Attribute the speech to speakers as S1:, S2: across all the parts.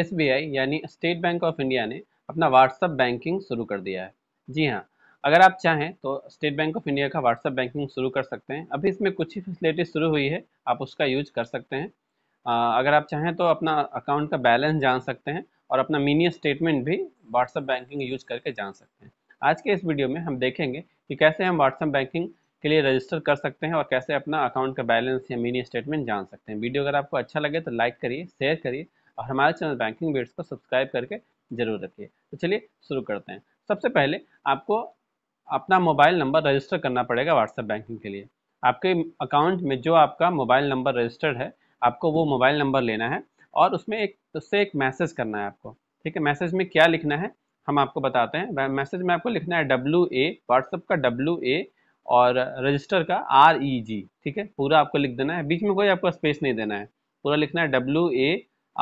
S1: S यानी state Bank of India ने अपना व्हाट्सअप बैंकिंग शुरू कर दिया है जी हाँ अगर आप चाहें तो स्टेट बैंक ऑफ इंडिया का व्हाट्सअप बैंकिंग शुरू कर सकते हैं अभी इसमें कुछ ही फैसिलिटी शुरू हुई है आप उसका यूज कर सकते हैं आ, अगर आप चाहें तो अपना अकाउंट का बैलेंस जान सकते हैं और अपना मिनी स्टेटमेंट भी व्हाट्सअप बैंकिंग यूज करके जान सकते हैं आज के इस वीडियो में हम देखेंगे कि कैसे हम व्हाट्सअप बैंकिंग के लिए रजिस्टर कर सकते हैं और कैसे अपना अकाउंट का बैलेंस या मिनी स्टेटमेंट जान सकते हैं वीडियो अगर आपको अच्छा लगे तो लाइक करिए शेयर करिए और हमारे चैनल बैंकिंग बेट्स को सब्सक्राइब करके जरूर रखिए तो चलिए शुरू करते हैं सबसे पहले आपको अपना मोबाइल नंबर रजिस्टर करना पड़ेगा व्हाट्सएप बैंकिंग के लिए आपके अकाउंट में जो आपका मोबाइल नंबर रजिस्टर्ड है आपको वो मोबाइल नंबर लेना है और उसमें एक उससे एक मैसेज करना है आपको ठीक है मैसेज में क्या लिखना है हम आपको बताते हैं मैसेज में आपको लिखना है डब्ल्यू ए व्हाट्सअप का डब्ल्यू ए और रजिस्टर का आर ई जी ठीक है पूरा आपको लिख देना है बीच में कोई आपको स्पेस नहीं देना है पूरा लिखना है डब्ल्यू ए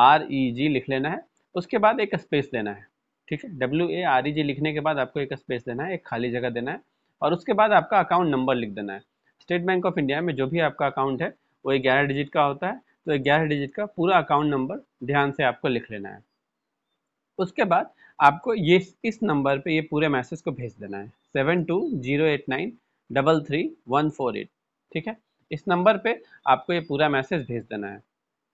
S1: आर ई जी लिख लेना है उसके बाद एक स्पेस देना है ठीक है डब्ल्यू ए आर ई जी लिखने के बाद आपको एक स्पेस देना है एक खाली जगह देना है और उसके बाद आपका अकाउंट नंबर लिख देना है स्टेट बैंक ऑफ इंडिया में जो भी आपका अकाउंट है वो ग्यारह डिजिट का होता है तो ग्यारह डिजिट का पूरा अकाउंट नंबर ध्यान से आपको लिख लेना है उसके बाद आपको ये इस नंबर पे ये पूरे मैसेज को भेज देना है seven two zero eight nine double three one four eight ठीक है इस नंबर पे आपको ये पूरा मैसेज भेज देना है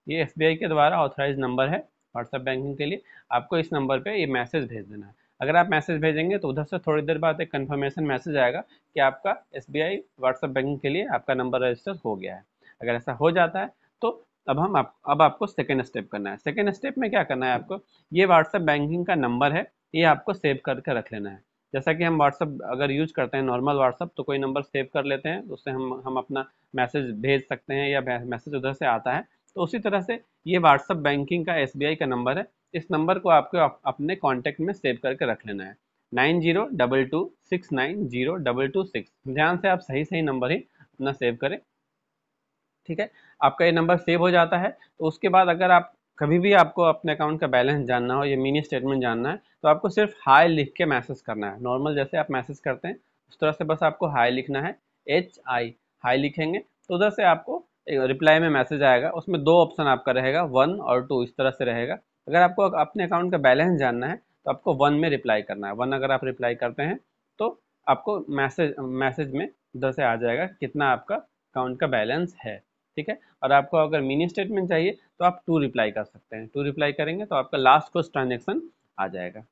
S1: ये एस के द्वारा ऑथराइज नंबर है व्हाट्सएप बैंकिंग के लिए आपको इस नंबर पर ये मैसेज भेज देना है अगर आप मैसेज भेजेंगे तो उधर से थोड़ी देर बाद एक कन्फर्मेशन मैसेज आएगा कि आपका S B I WhatsApp banking के लिए आपका नंबर रजिस्टर हो गया है अगर ऐसा हो जाता है तो अब हम आप अब आपको सेकेंड स्टेप करना है सेकेंड स्टेप में क्या करना है आपको ये व्हाट्सएप बैंकिंग का नंबर है ये आपको सेव करके रख लेना है जैसा कि हम व्हाट्सअप अगर यूज करते हैं नॉर्मल व्हाट्सअप तो कोई नंबर सेव कर लेते हैं उससे हम हम अपना मैसेज भेज सकते हैं या मैसेज उधर से आता है तो उसी तरह से ये व्हाट्सअप बैंकिंग का एस का नंबर है इस नंबर को आपको आप, अपने कॉन्टैक्ट में सेव करके रख लेना है nine zero double two six nine zero double two six ध्यान से आप सही सही नंबर ही अपना सेव करें ठीक है आपका ये नंबर सेव हो जाता है तो उसके बाद अगर आप कभी भी आपको अपने अकाउंट का बैलेंस जानना हो या मिनी स्टेटमेंट जानना है तो आपको सिर्फ हाई लिख के मैसेज करना है नॉर्मल जैसे आप मैसेज करते हैं उस तरह से बस आपको हाई लिखना है एच आई हाई लिखेंगे तो उधर से आपको रिप्लाई में मैसेज आएगा उसमें दो ऑप्शन आपका रहेगा वन और टू इस तरह से रहेगा अगर आपको अपने अकाउंट का बैलेंस जानना है तो आपको वन में रिप्लाई करना है वन अगर आप रिप्लाई करते हैं तो आपको मैसेज मैसेज में उधर से आ जाएगा कितना आपका अकाउंट का बैलेंस है ठीक है और आपको अगर मिनी स्टेटमेंट चाहिए तो आप टू रिप्लाई कर सकते हैं टू रिप्लाई करेंगे तो आपका लास्ट कोस्ट ट्रांजेक्शन आ जाएगा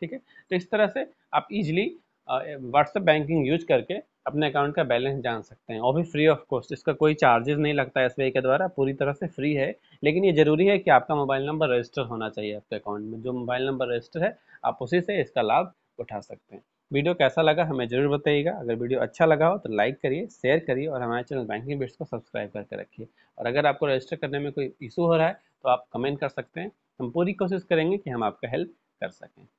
S1: ठीक है तो इस तरह से आप इजिली व्हाट्सएप बैंकिंग यूज करके अपने अकाउंट का बैलेंस जान सकते हैं और भी फ्री ऑफ कॉस्ट इसका कोई चार्जेस नहीं लगता है एस के द्वारा पूरी तरह से फ्री है लेकिन ये जरूरी है कि आपका मोबाइल नंबर रजिस्टर होना चाहिए आपके अकाउंट में जो मोबाइल नंबर रजिस्टर है आप उसी से इसका लाभ उठा सकते हैं वीडियो कैसा लगा हमें जरूर बताइएगा अगर वीडियो अच्छा लगा हो तो लाइक करिए शेयर करिए और हमारे चैनल बैंकिंग बिट्स को सब्सक्राइब करके रखिए और अगर आपको रजिस्टर करने में कोई इशू हो रहा है तो आप कमेंट कर सकते हैं हम पूरी कोशिश करेंगे कि हम आपका हेल्प कर सकें